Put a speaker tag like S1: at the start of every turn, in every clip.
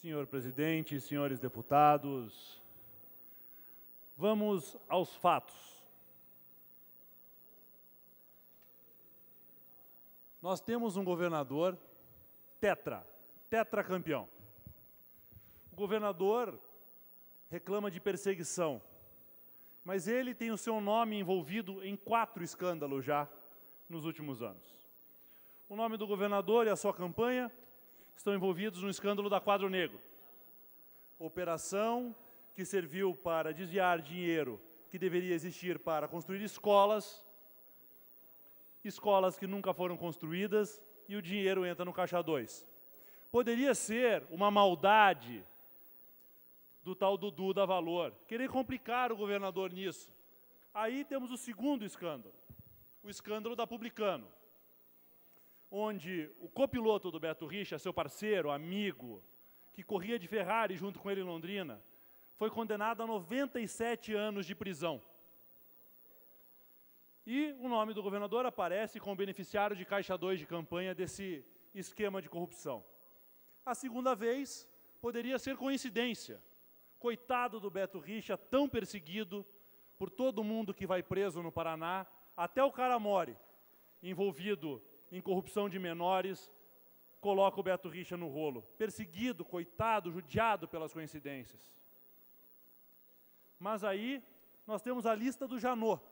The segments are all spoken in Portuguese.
S1: Senhor presidente, senhores deputados, vamos aos fatos. Nós temos um governador tetra, tetracampeão. O governador reclama de perseguição, mas ele tem o seu nome envolvido em quatro escândalos já nos últimos anos. O nome do governador e a sua campanha estão envolvidos no escândalo da Quadro Negro. Operação que serviu para desviar dinheiro que deveria existir para construir escolas, escolas que nunca foram construídas e o dinheiro entra no caixa 2. Poderia ser uma maldade do tal Dudu da Valor, querer complicar o governador nisso. Aí temos o segundo escândalo, o escândalo da Publicano onde o copiloto do Beto Richa, seu parceiro, amigo, que corria de Ferrari junto com ele em Londrina, foi condenado a 97 anos de prisão. E o nome do governador aparece como beneficiário de caixa 2 de campanha desse esquema de corrupção. A segunda vez poderia ser coincidência. Coitado do Beto Richa, tão perseguido por todo mundo que vai preso no Paraná, até o cara more, envolvido em corrupção de menores, coloca o Beto Richa no rolo. Perseguido, coitado, judiado pelas coincidências. Mas aí nós temos a lista do Janot,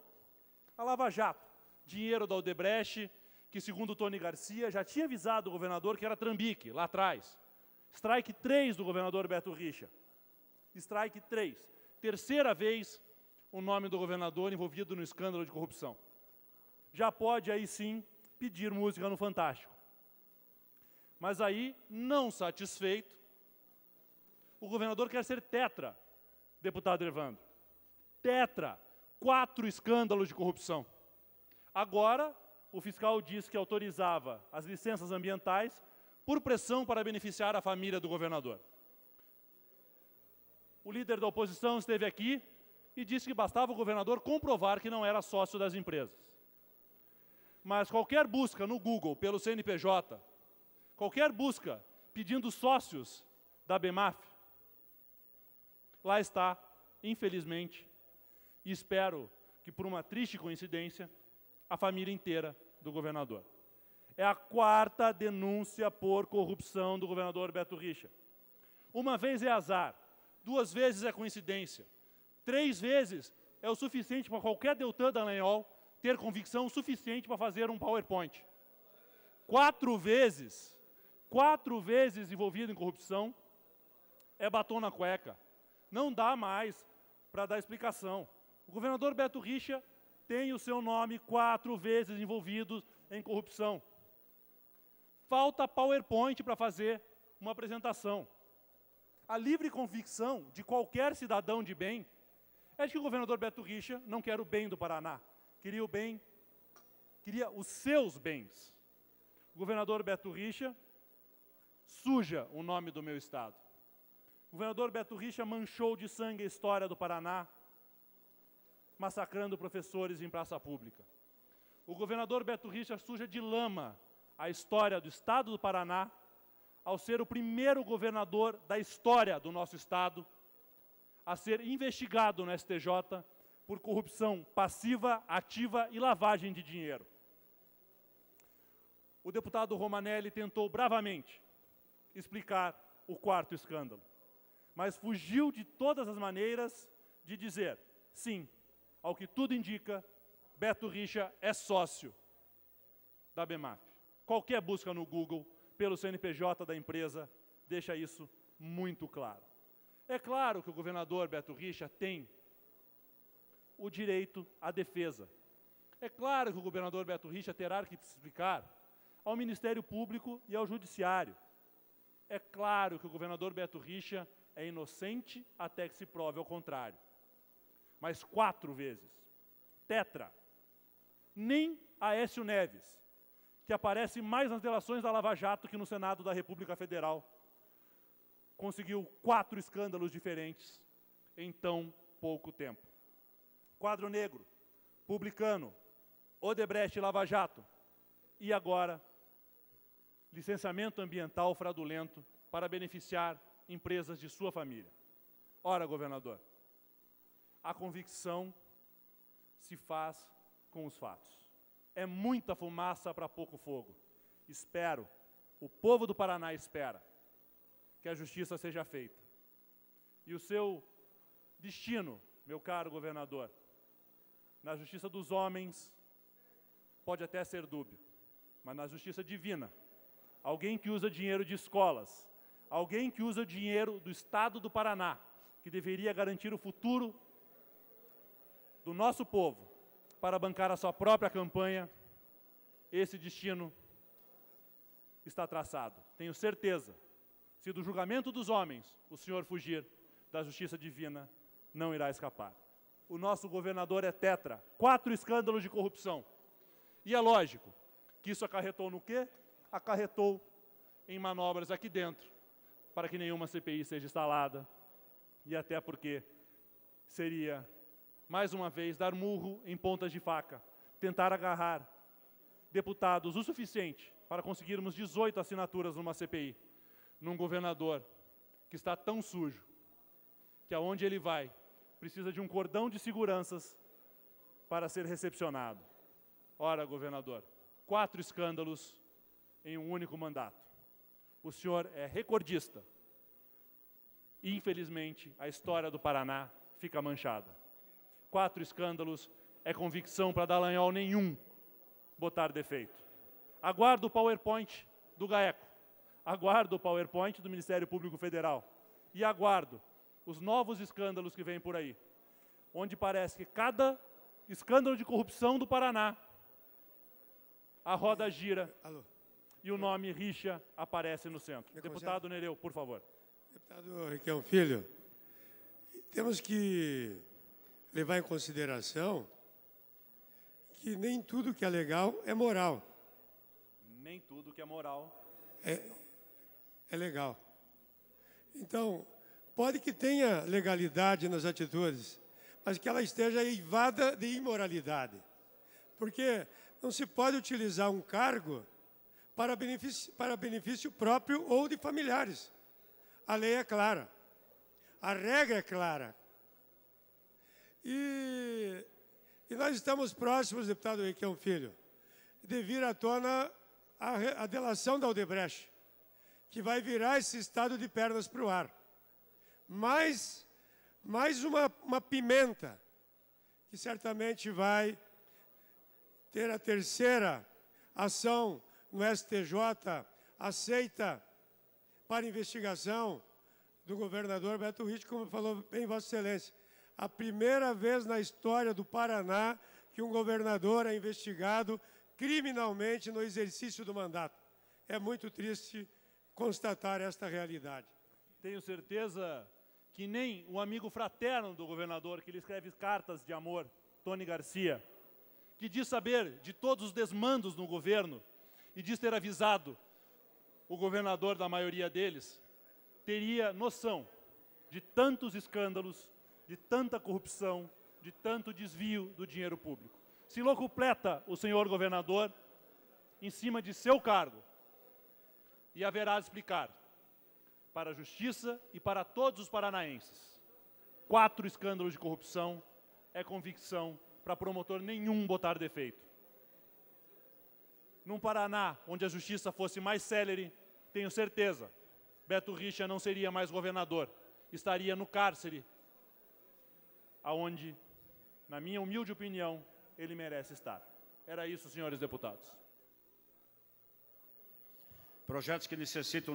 S1: a Lava Jato, dinheiro da Odebrecht, que segundo Tony Garcia já tinha avisado o governador que era trambique, lá atrás. Strike 3 do governador Beto Richa. Strike 3. Terceira vez o nome do governador envolvido no escândalo de corrupção. Já pode aí sim pedir música no Fantástico. Mas aí, não satisfeito, o governador quer ser tetra, deputado Evandro. Tetra, quatro escândalos de corrupção. Agora, o fiscal diz que autorizava as licenças ambientais por pressão para beneficiar a família do governador. O líder da oposição esteve aqui e disse que bastava o governador comprovar que não era sócio das empresas. Mas qualquer busca no Google pelo CNPJ, qualquer busca pedindo sócios da BEMAF, lá está, infelizmente, e espero que por uma triste coincidência, a família inteira do governador. É a quarta denúncia por corrupção do governador Beto Richa. Uma vez é azar, duas vezes é coincidência, três vezes é o suficiente para qualquer Deltan Dallagnol ter convicção suficiente para fazer um PowerPoint. Quatro vezes, quatro vezes envolvido em corrupção, é batom na cueca. Não dá mais para dar explicação. O governador Beto Richa tem o seu nome quatro vezes envolvido em corrupção. Falta PowerPoint para fazer uma apresentação. A livre convicção de qualquer cidadão de bem é de que o governador Beto Richa não quer o bem do Paraná queria o bem, queria os seus bens. O governador Beto Richa suja o nome do meu estado. O governador Beto Richa manchou de sangue a história do Paraná, massacrando professores em praça pública. O governador Beto Richa suja de lama a história do estado do Paraná, ao ser o primeiro governador da história do nosso estado a ser investigado no STJ por corrupção passiva, ativa e lavagem de dinheiro. O deputado Romanelli tentou bravamente explicar o quarto escândalo, mas fugiu de todas as maneiras de dizer: sim, ao que tudo indica, Beto Richa é sócio da BEMAF. Qualquer busca no Google pelo CNPJ da empresa deixa isso muito claro. É claro que o governador Beto Richa tem o direito à defesa. É claro que o governador Beto Richa terá que explicar ao Ministério Público e ao Judiciário. É claro que o governador Beto Richa é inocente até que se prove ao contrário. Mas quatro vezes. Tetra. Nem Aécio Neves, que aparece mais nas delações da Lava Jato que no Senado da República Federal, conseguiu quatro escândalos diferentes em tão pouco tempo. Quadro Negro, Publicano, Odebrecht Lava Jato. E agora, licenciamento ambiental fraudulento para beneficiar empresas de sua família. Ora, governador, a convicção se faz com os fatos. É muita fumaça para pouco fogo. Espero, o povo do Paraná espera que a justiça seja feita. E o seu destino, meu caro governador, na justiça dos homens, pode até ser dúbio, mas na justiça divina, alguém que usa dinheiro de escolas, alguém que usa dinheiro do Estado do Paraná, que deveria garantir o futuro do nosso povo, para bancar a sua própria campanha, esse destino está traçado. Tenho certeza, se do julgamento dos homens o Senhor fugir, da justiça divina não irá escapar o nosso governador é tetra. Quatro escândalos de corrupção. E é lógico que isso acarretou no quê? Acarretou em manobras aqui dentro, para que nenhuma CPI seja instalada, e até porque seria, mais uma vez, dar murro em pontas de faca, tentar agarrar deputados o suficiente para conseguirmos 18 assinaturas numa CPI, num governador que está tão sujo, que aonde ele vai, precisa de um cordão de seguranças para ser recepcionado. Ora, governador, quatro escândalos em um único mandato. O senhor é recordista. Infelizmente, a história do Paraná fica manchada. Quatro escândalos é convicção para Dallagnol nenhum botar defeito. Aguardo o PowerPoint do GAECO. Aguardo o PowerPoint do Ministério Público Federal. E aguardo os novos escândalos que vêm por aí, onde parece que cada escândalo de corrupção do Paraná, a roda gira Alô. e o nome Richa aparece no centro. Me Deputado consegue? Nereu, por favor. Deputado
S2: Riquelmo Filho, temos que levar em consideração que nem tudo que é legal é moral.
S1: Nem tudo que é moral
S2: é, é legal. Então, Pode que tenha legalidade nas atitudes, mas que ela esteja eivada de imoralidade. Porque não se pode utilizar um cargo para benefício, para benefício próprio ou de familiares. A lei é clara. A regra é clara. E, e nós estamos próximos, deputado é um Filho, de vir à tona a, a delação da Odebrecht, que vai virar esse estado de pernas para o ar mais, mais uma, uma pimenta, que certamente vai ter a terceira ação no STJ aceita para investigação do governador Beto Rich, como falou bem Vossa Excelência. A primeira vez na história do Paraná que um governador é investigado criminalmente no
S1: exercício do mandato. É muito triste constatar esta realidade. Tenho certeza que nem o amigo fraterno do governador, que lhe escreve cartas de amor, Tony Garcia, que diz saber de todos os desmandos no governo e diz ter avisado o governador da maioria deles, teria noção de tantos escândalos, de tanta corrupção, de tanto desvio do dinheiro público. Se locupleta o senhor governador em cima de seu cargo e haverá de explicar para a Justiça e para todos os paranaenses. Quatro escândalos de corrupção é convicção para promotor nenhum botar defeito. Num Paraná, onde a justiça fosse mais célere, tenho certeza, Beto Richa não seria mais governador, estaria no cárcere, aonde, na minha humilde opinião, ele merece estar. Era isso, senhores deputados.
S2: Projetos que necessitam de